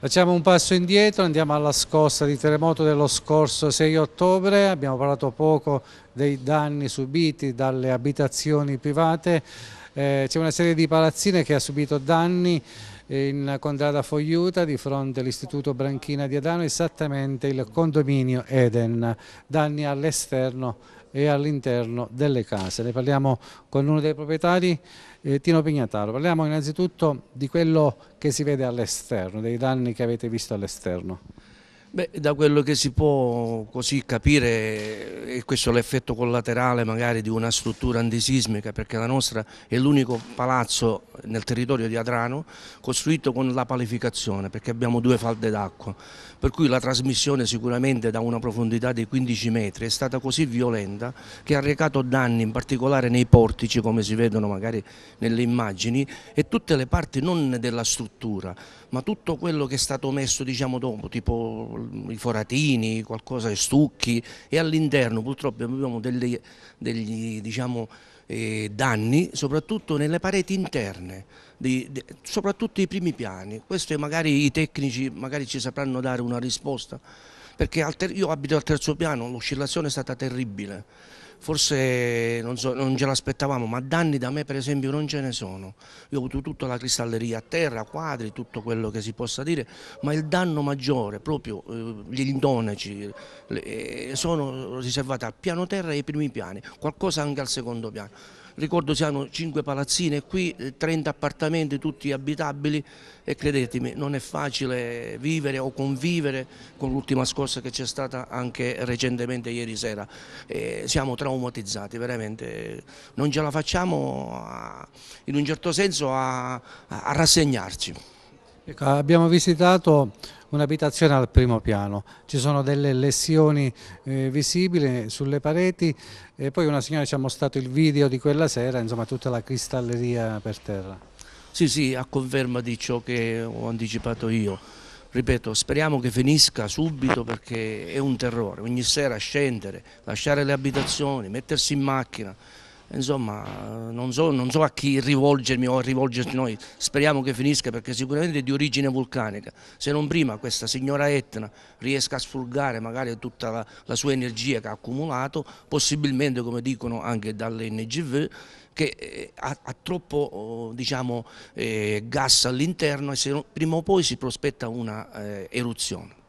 Facciamo un passo indietro, andiamo alla scossa di terremoto dello scorso 6 ottobre, abbiamo parlato poco dei danni subiti dalle abitazioni private, eh, c'è una serie di palazzine che ha subito danni in Contrada Fogliuta di fronte all'Istituto Branchina di Adano, esattamente il condominio Eden, danni all'esterno e all'interno delle case. Ne parliamo con uno dei proprietari, eh, Tino Pignataro. Parliamo innanzitutto di quello che si vede all'esterno, dei danni che avete visto all'esterno. Beh, da quello che si può così capire, e questo è l'effetto collaterale magari di una struttura antisismica, perché la nostra è l'unico palazzo nel territorio di Adrano costruito con la palificazione, perché abbiamo due falde d'acqua, per cui la trasmissione sicuramente da una profondità di 15 metri è stata così violenta che ha recato danni in particolare nei portici, come si vedono magari nelle immagini, e tutte le parti non della struttura, ma tutto quello che è stato messo diciamo, dopo, tipo i foratini, qualcosa, i stucchi e all'interno purtroppo abbiamo delle, degli diciamo, eh, danni soprattutto nelle pareti interne, di, di, soprattutto i primi piani. Questo magari i tecnici magari ci sapranno dare una risposta perché io abito al terzo piano, l'oscillazione è stata terribile forse non, so, non ce l'aspettavamo, ma danni da me per esempio non ce ne sono. Io ho avuto tutta la cristalleria a terra, quadri, tutto quello che si possa dire, ma il danno maggiore, proprio eh, gli indoneci, eh, sono riservati al piano terra e ai primi piani, qualcosa anche al secondo piano ricordo si hanno 5 palazzine qui, 30 eh, appartamenti tutti abitabili e credetemi non è facile vivere o convivere con l'ultima scorsa che c'è stata anche recentemente ieri sera. E eh, siamo traumatizzati veramente, non ce la facciamo a, in un certo senso a, a rassegnarci. Ecco, abbiamo visitato un'abitazione al primo piano, ci sono delle lesioni eh, visibili sulle pareti e poi una signora ci ha mostrato il video di quella sera, insomma tutta la cristalleria per terra. Sì, sì, a conferma di ciò che ho anticipato io. Ripeto, speriamo che finisca subito perché è un terrore, ogni sera scendere, lasciare le abitazioni, mettersi in macchina, insomma non so, non so, a chi rivolgermi o a rivolgersi noi, speriamo che finisca perché sicuramente è di origine vulcanica, se non prima questa signora Etna riesca a sfulgare magari tutta la, la sua energia che ha accumulato, possibilmente come dicono anche dall'NGV, che eh, ha, ha troppo oh, diciamo, eh, gas all'interno e se, prima o poi si prospetta una eh, eruzione.